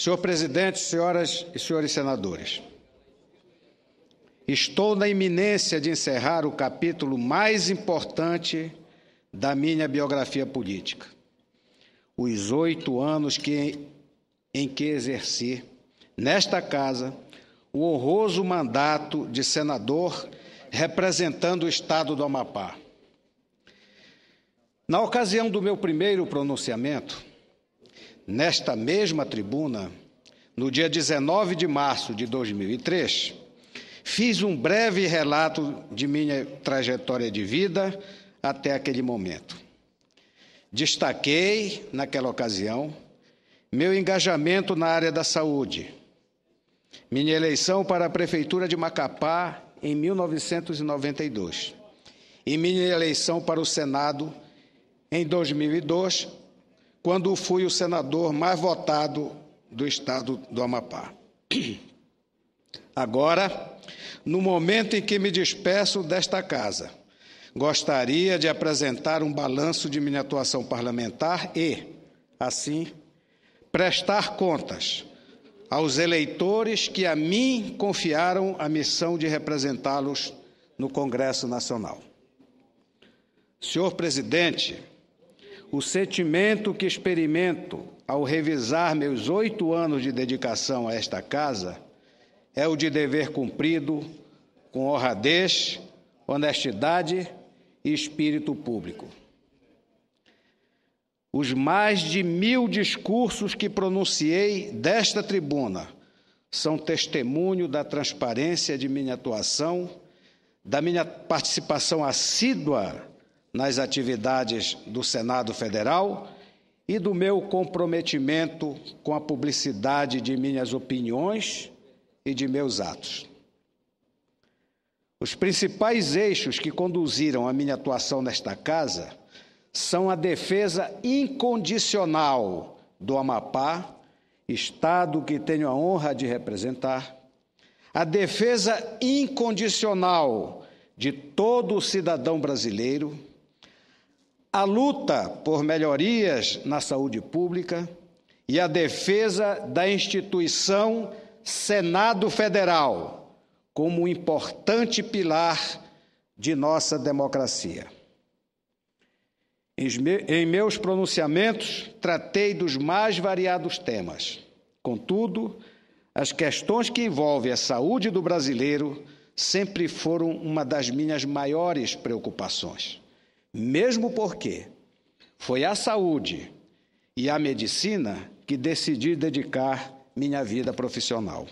Senhor presidente, senhoras e senhores senadores, estou na iminência de encerrar o capítulo mais importante da minha biografia política. Os oito anos que, em que exerci, nesta casa, o honroso mandato de senador representando o Estado do Amapá. Na ocasião do meu primeiro pronunciamento, nesta mesma tribuna, no dia 19 de março de 2003, fiz um breve relato de minha trajetória de vida até aquele momento. Destaquei, naquela ocasião, meu engajamento na área da saúde, minha eleição para a Prefeitura de Macapá em 1992 e minha eleição para o Senado em 2002 quando fui o senador mais votado do estado do Amapá. Agora, no momento em que me despeço desta casa, gostaria de apresentar um balanço de minha atuação parlamentar e, assim, prestar contas aos eleitores que a mim confiaram a missão de representá-los no Congresso Nacional. Senhor presidente, o sentimento que experimento ao revisar meus oito anos de dedicação a esta casa é o de dever cumprido com honradez, honestidade e espírito público. Os mais de mil discursos que pronunciei desta tribuna são testemunho da transparência de minha atuação, da minha participação assídua nas atividades do Senado Federal e do meu comprometimento com a publicidade de minhas opiniões e de meus atos. Os principais eixos que conduziram a minha atuação nesta casa são a defesa incondicional do Amapá, estado que tenho a honra de representar, a defesa incondicional de todo cidadão brasileiro a luta por melhorias na saúde pública e a defesa da instituição Senado Federal como um importante pilar de nossa democracia. Em meus pronunciamentos, tratei dos mais variados temas. Contudo, as questões que envolvem a saúde do brasileiro sempre foram uma das minhas maiores preocupações mesmo porque foi à saúde e à medicina que decidi dedicar minha vida profissional.